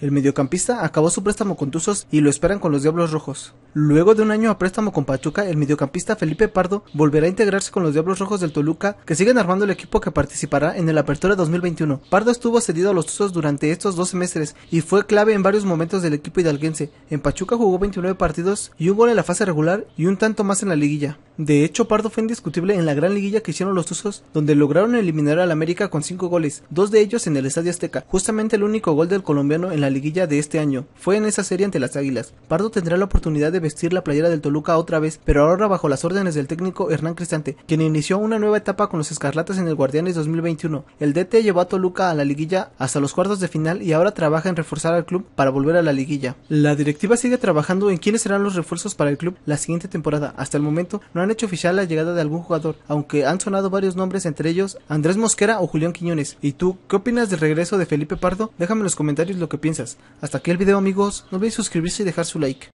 El mediocampista acabó su préstamo con Tuzos y lo esperan con los Diablos Rojos. Luego de un año a préstamo con Pachuca, el mediocampista Felipe Pardo volverá a integrarse con los Diablos Rojos del Toluca, que siguen armando el equipo que participará en el Apertura 2021. Pardo estuvo cedido a los Tuzos durante estos dos semestres y fue clave en varios momentos del equipo hidalguense. En Pachuca jugó 29 partidos y un gol en la fase regular y un tanto más en la liguilla. De hecho, Pardo fue indiscutible en la gran liguilla que hicieron los Tuzos, donde lograron eliminar al América con 5 goles, dos de ellos en el Estadio Azteca, justamente el único gol del colombiano en la liguilla de este año. Fue en esa serie ante las Águilas. Pardo tendrá la oportunidad de vestir la playera del Toluca otra vez, pero ahora bajo las órdenes del técnico Hernán Cristante, quien inició una nueva etapa con los Escarlatas en el Guardianes 2021. El DT llevó a Toluca a la liguilla hasta los cuartos de final y ahora trabaja en reforzar al club para volver a la liguilla. La directiva sigue trabajando en quiénes serán los refuerzos para el club la siguiente temporada. Hasta el momento no han hecho oficial la llegada de algún jugador, aunque han sonado varios nombres, entre ellos Andrés Mosquera o Julián Quiñones. ¿Y tú qué opinas del regreso de Felipe Pardo? Déjame en los comentarios lo que piensas. Hasta aquí el video amigos, no olvides suscribirse y dejar su like.